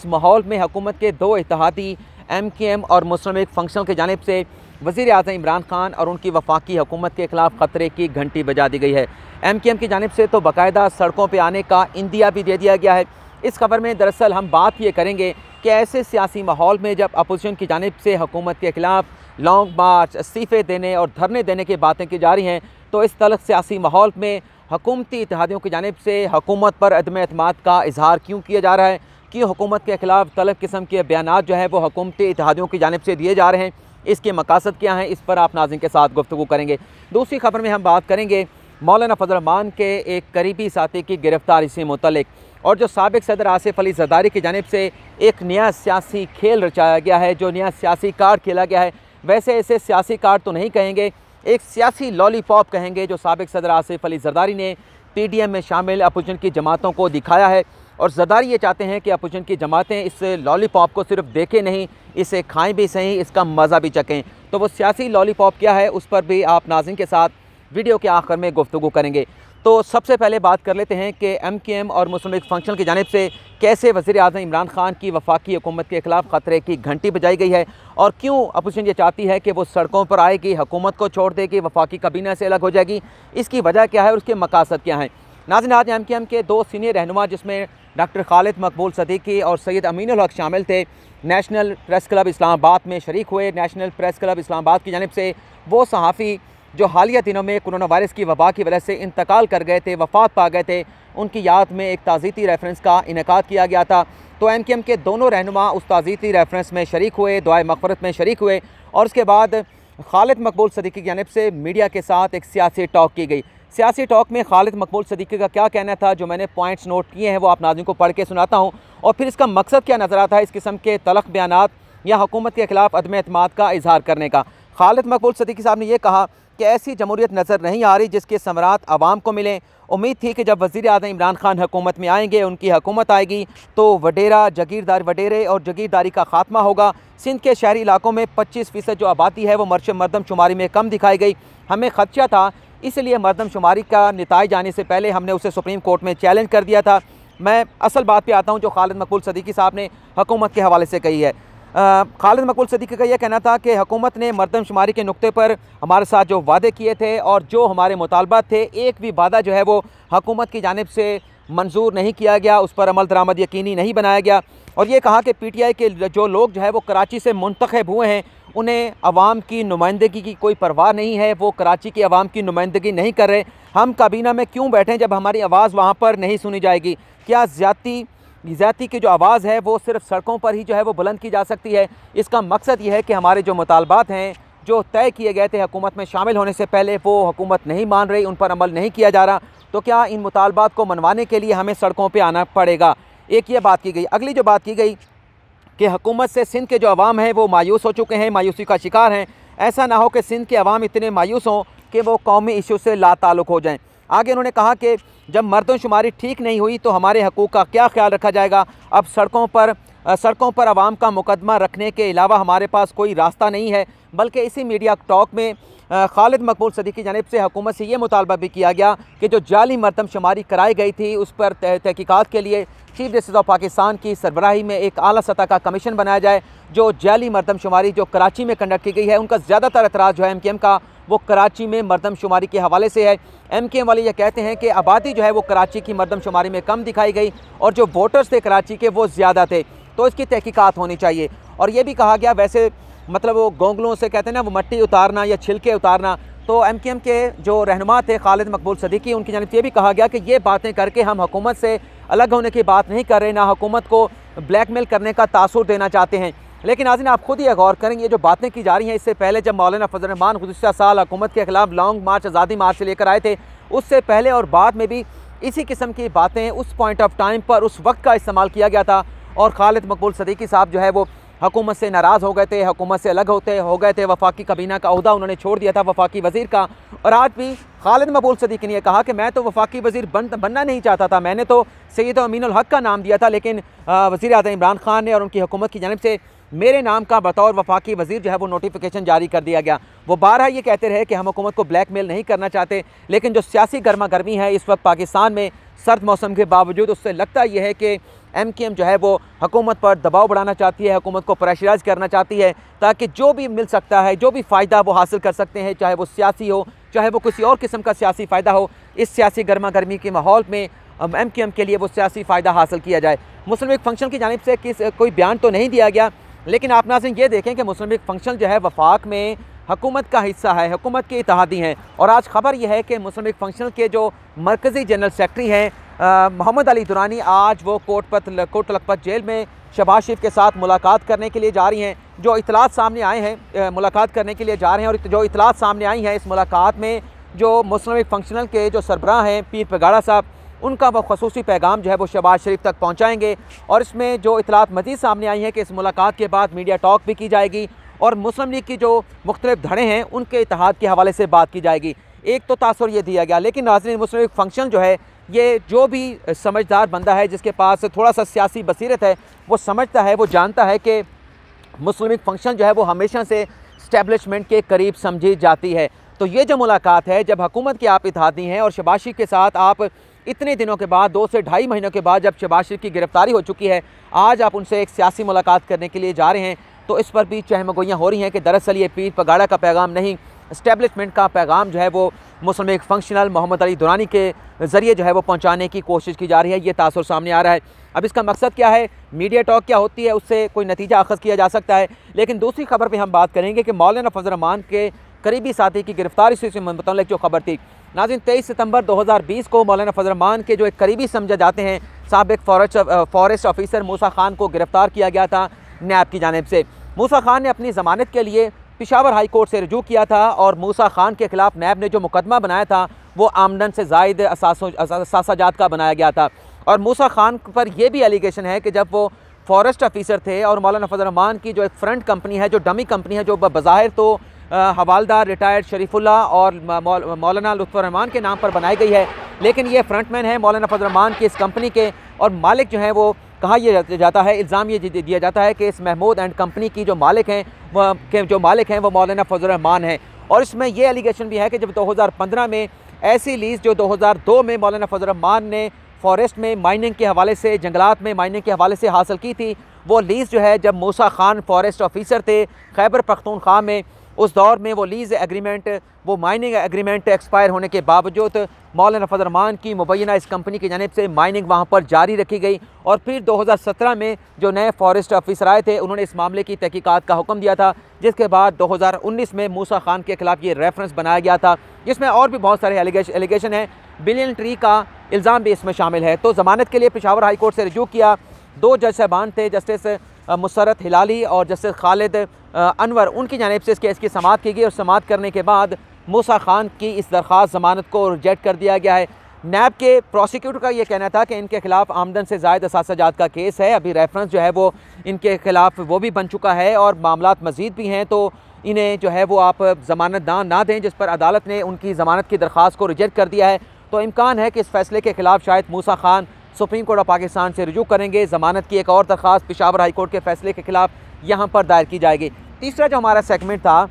इस माहौल में हुकूमत के दो इतिहादी एम के एम और मुस्लिम लीग फंक्शन की जानब से वज़ी अजम इमरान खान और उनकी वफाकी हुकूमत के खिलाफ ख़तरे की घंटी बजा दी गई है एम के एम की जानब से तो बाकायदा सड़कों पर आने का इंदिया भी दे दिया गया है इस खबर में दरअसल हम बात ये करेंगे कि ऐसे सियासी माहौल में जब अपोजिशन की जानब से हुकूमत के खिलाफ लॉन्ग मार्च इस्तीफ़े देने और धरने देने की बातें की जा रही हैं तो इस तलख सियासी माहौल में हकूमती इतिहादियों की जानब से हकूमत पर अदम अतमाद का इजहार क्यों किया जा रहा है कि हुकूमत के ख़िलाफ़ तलब किस्म के बयान जो है वो हकूमती इतिहादियों की जानब से दिए जा रहे हैं इसके मकासद क्या हैं इस पर आप नाजिन के साथ गुफ्तु करेंगे दूसरी खबर में हम बात करेंगे मौलाना मान के एक करीबी साथी की गिरफ़्तारी से मुतलिक और जो सबक सदर आसिफ अली जदारी की जानब से एक नया सियासी खेल रचाया गया है जो नया सियासी कार्ड खेला गया है वैसे ऐसे सियासी कार्ड तो नहीं कहेंगे एक सियासी लॉलीपॉप कहेंगे जो सबक सदर आसिफ अली जरदारी ने पी डी एम में शामिल अपोजिशन की जमातों को दिखाया है और जदारी ये चाहते हैं कि अपोजिशन की जमातें इस लॉलीपॉप को सिर्फ देखें नहीं इसे खाएं भी सही इसका मज़ा भी चखें तो वो सियासी लॉलीपॉप क्या है उस पर भी आप नाजिन के साथ वीडियो के आखिर में गुफ्तु करेंगे तो सबसे पहले बात कर लेते हैं कि एम के एम और मुस्लिम लीग फंक्शन की जानब से कैसे वजी अजम इमरान खान की वफाकी हुकूमत के खिलाफ ख़तरे की घंटी बजाई गई है और क्यों अपोजिशन ये चाहती है कि वो सड़कों पर आएगी हुकूमत को छोड़ देगी वफाकी कबीना से अलग हो जाएगी इसकी वजह क्या है और उसके मकासद क्या हैं नाजिन आज एम के एम के दो सीनियर रहनुमा जिसमें डॉक्टर खालिद मकबूल सदीकी और सैद अमीन अलहक शामिल थे नेशनल प्रेस क्लब इस्लामाबाद में शरीक हुए नेशनल प्रेस क्लब इस्लामाबाद की जानब से वो सहाफ़ी जो हालिया दिनों में कोरोना वायरस की वबा की वजह से इंतकाल कर गए थे वफात पा गए थे उनकी याद में एक ताज़ीती रेफरेंस का इनका किया गया था तो एम के एम के दोनों रहनुमा उस ताज़ीती रेफरेंस में शरीक हुए दुआ मफफरत में शरीक हुए और उसके बाद खालिद मकबूल सदीकी की जानब से मीडिया के साथ एक सियासी टॉक की गई सियासी टॉक में खालिद मकबूल सदीकी का क्या कहना था जो मैंने पॉइंट्स नोट किए हैं वो आप नाजन को पढ़ के सुनाता हूँ और फिर इसका मकसद क्या नज़र आता है इस किस्म के तलख बयान या हुकूमत के ख़िलाफ़ अदम अतमाद का इजहार करने का खालिद मकबूल सदीकी साहब ने यह कहा कि ऐसी जमहूरियत नज़र नहीं आ रही जिसके समरात आवाम को मिलें उम्मीद थी कि जब वज़ी अजम इमरान खान हुकूमत में आएंगे उनकी हकूमत आएगी तो वडेरा जगीरदार वडेरे और जगीरदारी का खात्मा होगा सिंध के शहरी इलाकों में पच्चीस फ़ीसद जो आबादी है वो मरश मरदम शुमारी में कम दिखाई गई हमें खदशा था इसलिए मरदमशुमारी का नतज आने से पहले हमने उसे सुप्रीम कोर्ट में चैलेंज कर दिया था मैं असल बात पे आता हूँ जो खालिद मकबूल सदीकी साहब ने हकूमत के हवाले से कही है खालिद मकबूल सदीकी का यह कहना था कि हकूमत ने मरदमशुमारी के नुकते पर हमारे साथ जो वादे किए थे और जो हमारे मुतालबात थे एक भी वादा जो है वो हकूमत की जानब से मंजूर नहीं किया गया उस पर अमल दरामद यकीनी नहीं बनाया गया और ये कहा कि पीटीआई के जो लोग जो है वो कराची से मुंतखब हुए हैं उन्हें आवाम की नुमाइंदगी की कोई परवाह नहीं है वो कराची की आवाम की नुमाइंदगी नहीं कर रहे हम काबीना में क्यों बैठें जब हमारी आवाज़ वहाँ पर नहीं सुनी जाएगी क्या ज़्यादी ज़्यादी की जो आवाज़ है वो सिर्फ सड़कों पर ही जो है वो बुलंद की जा सकती है इसका मकसद ये है कि हमारे जो मुतालबात हैं जो तय किए गए थे हुकूमत में शामिल होने से पहले वो हुकूमत नहीं मान रही उन पर अमल नहीं किया जा रहा तो क्या इन मुतालबात को मनवाने के लिए हमें सड़कों पर आना पड़ेगा एक ये बात की गई अगली जो बात की गई कि हकूमत से सिंध के जो अवाम हैं वो मायूस हो चुके हैं मायूसी का शिकार हैं ऐसा ना हो कि सिंध के अवाम इतने मायूस हों कि वो कौमी इशू से ला हो जाएँ आगे उन्होंने कहा कि जब मर्दों शुमारी ठीक नहीं हुई तो हमारे हकूक़ का क्या ख्याल रखा जाएगा अब सड़कों पर सड़कों पर आवाम का मुकदमा रखने के अलावा हमारे पास कोई रास्ता नहीं है बल्कि इसी मीडिया टॉक में खालिद मकबूल सदी की जानब से हकूमत से ये मुतालबा भी किया गया कि जो जाली मरदमशुमारी कराई गई थी उस पर तहकीक़ात के लिए चीफ जस्टिस ऑफ पाकिस्तान की सरबराही में एक अली सतह का कमीशन बनाया जाए जो जाली मरदमशुमारी जो कराची में कंडक्ट की गई है उनका ज़्यादातर अतराज़ जो है एम के एम का वो कराची में मरदम शुमारी के हवाले से है एम के एम वाले ये कहते हैं कि आबादी जो है वो कराची की मरदम शुमारी में कम दिखाई गई और जो वोटर्स थे कराची के वो ज़्यादा थे तो इसकी तहकीकात होनी चाहिए और ये भी कहा गया वैसे मतलब वो गोंगलों से कहते हैं ना वो मट्टी उतारना या छिलके उतारना तो एम के एम के जो रहनुमा थे खालिद मकबूल सदीकी उनकी जानब ये भी कहा गया कि ये बातें करके हम हुकूमत से अलग होने की बात नहीं कर रहे ना हुकूमत को ब्लैक मेल करने का तासुर देना चाहते हैं लेकिन नाजिन आप खुद ही गौर करेंगे ये जो बातें की जा रही हैं इससे पहले जब मौलाना फजल रहमान गुजशत साल हुकूमत के खिलाफ लॉन्ग मार्च आज़ादी मार्च से लेकर आए थे उससे पहले और बाद में भी इसी किस्म की बातें उस पॉइंट ऑफ टाइम पर उस वक्त का इस्तेमाल किया गया था और खालिद मकबूल सदीकी साहब जो है वो हकूमत से नाराज़ हो गए थे हकूमत से अलग होते हो गए थे वफाकी कबीना का अहदा उन्होंने छोड़ दिया था वफाकी वजीर का और आज भी खालिद मबूल सदीक ने कहा कि मैं तो वफाकी वजीर बन बनना नहीं चाहता था मैंने तो सैद अमीन हक का नाम दिया था लेकिन वज़ी अजम इमरान खान ने और उनकी हुकूमत की जानब से मेरे नाम का बतौर वफाकी वजीर जो है वो नोटिफिकेशन जारी कर दिया गया वो बारह ये कहते रहे कि हम हुकूमत को ब्लैक मेल नहीं करना चाहते लेकिन जो सियासी गर्मा गर्मी है इस वक्त पाकिस्तान में सर्द मौसम के बावजूद उससे लगता यह है कि एम के एम जो है वो हकूमत पर दबाव बढ़ाना चाहती है हकूमत को प्रेशराइज करना चाहती है ताकि जो भी मिल सकता है जो भी फ़ायदा वो हासिल कर सकते हैं चाहे वो सियासी हो चाहे वो किसी और किस्म का सियासी फ़ायदा हो इस सियासी गर्मा गर्मी के माहौल में एम के एम के लिए वो सियासी फ़ायदा हासिल किया जाए मुस्लिम लीग फंक्शन की जानब से किस कोई बयान तो नहीं दिया गया लेकिन आप नाजन ये देखें कि मुस्लिम लीग फंक्शन जो है वफाक में हकूमत का हिस्सा है हकूमत के इतिहादी हैं और आज खबर यह है कि मुस्लिम लीग फंक्शन के जो मरकज़ी जनरल सेक्रटरी हैं मोहम्मद अली दुरानी आज वो कोटपत कोट लखपत जेल में शबाज शरीफ के साथ मुलाकात करने के लिए जा रही हैं जो इतलात सामने आए हैं मुलाकात करने के लिए जा रहे हैं और जो इतलात सामने आई हैं इस मुलाकात में जो मुस्लिम फंक्शनल के जो सरबराह हैं पीर पगाड़ा साहब उनका वो खसूसी पैगाम जो है वो शबाज शरीफ तक पहुँचाएँगे और इसमें जो इतलात मजीद सामने आई हैं कि इस मुलाकात के बाद मीडिया टॉक भी की जाएगी और मुस्लिम लीग की जो मुख्तलिफ धड़े हैं उनके इतिहाद के हवाले से बात की जाएगी एक तो तासर ये दिया गया लेकिन नाजरीन मुस्लिम फंक्शन जो है ये जो भी समझदार बंदा है जिसके पास थोड़ा सा सियासी बसीरत है वो समझता है वो जानता है कि मुस्लिम फंक्शन जो है वो हमेशा से स्टैब्लिशमेंट के करीब समझी जाती है तो ये जो मुलाकात है जब हुकूमत की आप इतिहादी हैं और शबाशी के साथ आप इतने दिनों के बाद दो से ढाई महीनों के बाद जब शबाशी की गिरफ्तारी हो चुकी है आज आप उनसे एक सियासी मुलाकात करने के लिए जा रहे हैं तो इस पर भी चहमगोइयाँ हो रही हैं कि दरअसल ये पीर पगाड़ा का पैगाम नहीं इस्टेबलिशमेंट का पैगाम जो है वो मुस्लिम एक फंक्शनल मोहम्मद अली दुरानी के ज़रिए जो है वो पहुँचाने की कोशिश की जा रही है ये तासर सामने आ रहा है अब इसका मकसद क्या है मीडिया टॉक क्या होती है उससे कोई नतीजा अखज़ किया जा सकता है लेकिन दूसरी खबर पर हम बात करेंगे कि मौलाना रमान के करीबी साथी की गिरफ्तारी से मतलब जो खबर थी नाजिन तेईस सितंबर 2020 को मौलाना रमान के जो एक करीबी समझे जाते हैं सबक forest forest officer Musa Khan को गिरफ़्तार किया गया था नैब की जानब से मूसा खान ने अपनी ज़मानत के लिए पिशावर हाई कोर्ट से रजू किया था और मूसा खान के ख़िलाफ़ नैब ने जो मुकदमा बनाया था वो आमदन से जायद असासाजात का बनाया गया था और मूसा खान पर यह भी एलिगेशन है कि जब वो फॉरेस्ट ऑफिसर थे और मौलाना रमान की जो एक फ्रंट कंपनी है जो डमी कंपनी है जो बाहर तो हवालदार रिटायर्ड शरीफुल्ला और मौलाना लुफरहमान के नाम पर बनाई गई है लेकिन ये फ्रंटमैन है मौलाना रमान की इस कंपनी के और मालिक जो हैं वो कहा यह जाता है इल्ज़ाम ये दिया जाता है कि इस महमूद एंड कंपनी की जो मालिक हैं के जो मालिक हैं वो मौलाना फजलरहमान हैं और इसमें यह एलिगेशन भी है कि जब 2015 में ऐसी लीज़ जो 2002 में मौलाना फजलरहमान ने फॉरेस्ट में माइनिंग के हवाले से जंगलात में माइनिंग के हवाले से हासिल की थी वो लीज़ जो है जब मूसा खान फॉरेस्ट ऑफिसर थे खैबर पख्तूनख्वा में उस दौर में वो लीज़ एग्रीमेंट वो माइनिंग एग्रीमेंट एक्सपायर होने के बावजूद मौलाना फजरमान की मुबैना इस कंपनी की जानब से माइनिंग वहाँ पर जारी रखी गई और फिर 2017 में जो नए फॉरेस्ट ऑफिसर आए थे उन्होंने इस मामले की तहकीकात का हुक्म दिया था जिसके बाद 2019 में मूसा खान के खिलाफ ये रेफरेंस बनाया गया था जिसमें और भी बहुत सारे एलिगेशन हैं बिलियन ट्री का इल्ज़ाम भी इसमें शामिल है तो ज़मानत के लिए पेशावर हाईकोर्ट से रजू किया दो जज साहबान थे जस्टिस मुसरत हिलाली और जस्टिस खालिद अनवर उनकी जानब से इस केस की समात की गई और समात करने के बाद मूसा खान की इस दरख्वास जमानत को रिजेक्ट कर दिया गया है नैब के प्रोसिक्यूटर का ये कहना था कि इनके खिलाफ आमदन से जायद असाजात का केस है अभी रेफरेंस जो है वो इनके खिलाफ वो भी बन चुका है और मामला मजीद भी हैं तो इन्हें जो है वो आप जमानत दान ना दें जिस पर अदालत ने उनकी ज़मानत की दरख्वास्त को रिजेक्ट कर दिया है तो इम्कान है कि इस फैसले के खिलाफ शायद Musa Khan supreme court of Pakistan से रजू करेंगे ज़मानत की एक और दरख्वास्त पिशावर हाई कोर्ट के फैसले के खिलाफ यहाँ पर दायर की जाएगी तीसरा जो हमारा सेगमेंट था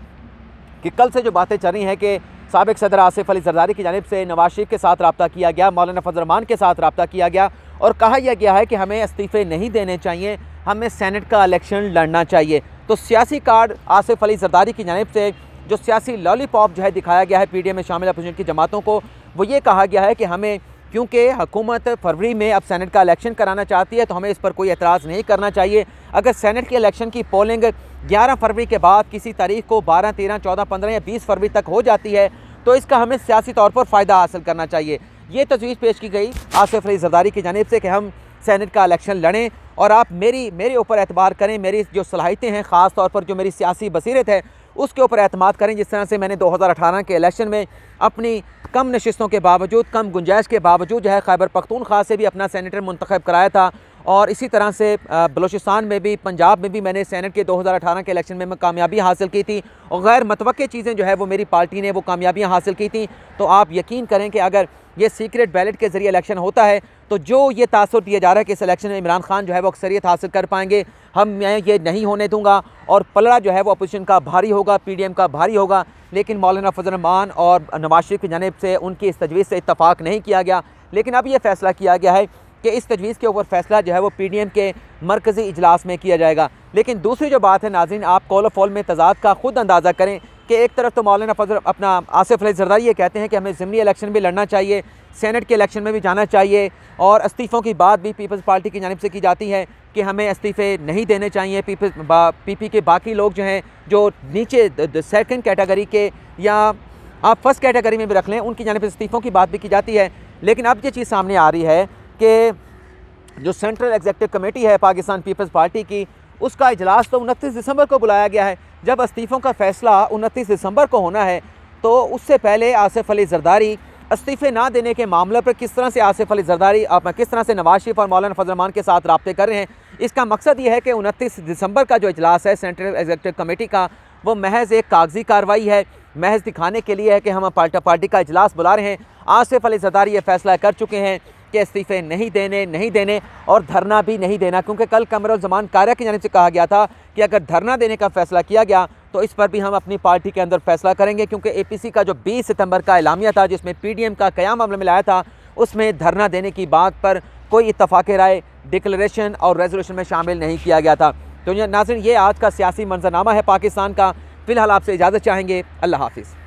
कि कल से जो बातें चल रही हैं कि सबक सदर आसिफ अली जरदारी की जानब से नवाज शरीफ के साथ रबता किया गया मौलाना फजलरमान के साथ रबता किया गया और कहा यह गया है कि हमें इस्तीफ़े नहीं देने चाहिए हमें सैनट का इलेक्शन लड़ना चाहिए तो सियासी कार्ड आसिफ अली जरदारी की जानब से जो सियासी लॉलीपॉप जो है दिखाया गया है पी डी एम में शामिल अपोजिशन की जमातों को वो ये कहा गया है कि हमें क्योंकि हुकूमत फरवरी में अब सैनट का इलेक्शन कराना चाहती है तो हमें इस पर कोई एतराज़ नहीं करना चाहिए अगर सैनट के इलेक्शन की पोलिंग 11 फरवरी के बाद किसी तारीख को 12, 13, 14, 15 या 20 फरवरी तक हो जाती है तो इसका हमें सियासी तौर पर फ़ायदा हासिल करना चाहिए ये तजवीज़ पेश की गई आसिफ अली जरदारी की जानब से कि हम सैनट का इलेक्शन लड़ें और आप मेरी मेरे ऊपर एतबार करें मेरी जो सलाहितें हैं ख़ास तौर पर जो मेरी सियासी बसीरत है उसके ऊपर अहतमाद करें जिस तरह से मैंने 2018 के इलेक्शन में अपनी कम नशस्तों के बावजूद कम गुंजाइश के बावजूद जो है खैबर पख्तूनख्वा से भी अपना सैनिटर मंतखब कराया था और इसी तरह से बलोचिस्तान में भी पंजाब में भी मैंने सैनट के 2018 के इलेक्शन में मैं कामयाबी हासिल की थी और गैर मतव चीज़ें जो है वो मेरी पार्टी ने वो कामयाबियाँ हासिल की थी तो आप यकीन करें कि अगर ये सीक्रेट बैलेट के ज़रिए इलेक्शन होता है तो जो ये तासर दिया जा रहा है कि इस इलेक्शन में इमरान खान जो है वो अक्सरियत हासिल कर पाएंगे हम मैं ये नहीं होने दूंगा और पलड़ा जो है वो अपोजिशन का भारी होगा एम का भारी होगा लेकिन मौलाना फजलरमान और नवाज शरीफ की जानब से उनकी इस तजवीज़ से इतफाक़ नहीं किया गया लेकिन अब ये फ़ैसला किया गया है कि इस तजवीज़ के ऊपर फैसला जो है वो पी डी एम के मरकज़ी इजलास में किया जाएगा लेकिन दूसरी जो बात है नाजिन आप कॉल ऑल में तजाद का खुद अंदाज़ा करें कि एक तरफ तो मौलाना फजल अपना आसिफ अली जरदारी ये कहते हैं कि हमें ज़मनी इलेक्शन भी लड़ना चाहिए सेनेट के इलेक्शन में भी जाना चाहिए और इस्तीफ़ों की बात भी पीपल्स पार्टी की जानब से की जाती है कि हमें इस्तीफ़े नहीं देने चाहिए पीपल्स पी पी के बाकी लोग जो हैं जो नीचे सेकेंड कैटेगरी के या आप फर्स्ट कैटेगरी में भी रख लें उनकी जानब इस्तीफ़ों की बात भी की जाती है लेकिन अब ये चीज़ सामने आ रही है कि जो सेंट्रल एग्जेक्टिव कमेटी है पाकिस्तान पीपल्स पार्टी की उसका इजलास तो उनतीस दिसंबर को बुलाया गया है जब इस्तीफ़ों का फ़ैसला उनतीस दिसंबर को होना है तो उससे पहले आसिफ अली जरदारी इस्तीफ़े ना देने के मामले पर किस तरह से आसिफ अली जरदारी आप किस तरह से नवाज शरीफ और मौलाना फजलमान के साथ रबते कर रहे हैं इसका मकसद ये है कि उनतीस दिसंबर का जो इजलास है सेंट्रल एग्जेक्टिव कमेटी का वो महज एक कागजी कार्रवाई है महज दिखाने के लिए है कि हम पार्टी का इजलास बुला रहे हैं आसिफ अली जरदारी ये फैसला कर चुके हैं के इस्तीफे नहीं देने नहीं देने और धरना भी नहीं देना क्योंकि कल जमान कारा की जानब से कहा गया था कि अगर धरना देने का फैसला किया गया तो इस पर भी हम अपनी पार्टी के अंदर फैसला करेंगे क्योंकि सी का जो बीस सितंबर का एलामिया था जिसमें पीडीएम का क्या मामले में लाया था उसमें धरना देने की बात पर कोई इतफाक़ राय डिक्लेशन और रेजोल्यूशन में शामिल नहीं किया गया था तो नाजिन ये आज का सियासी मंजरनामा है पाकिस्तान का फ़िलहाल आपसे इजाज़त चाहेंगे अल्लाह हाफिज़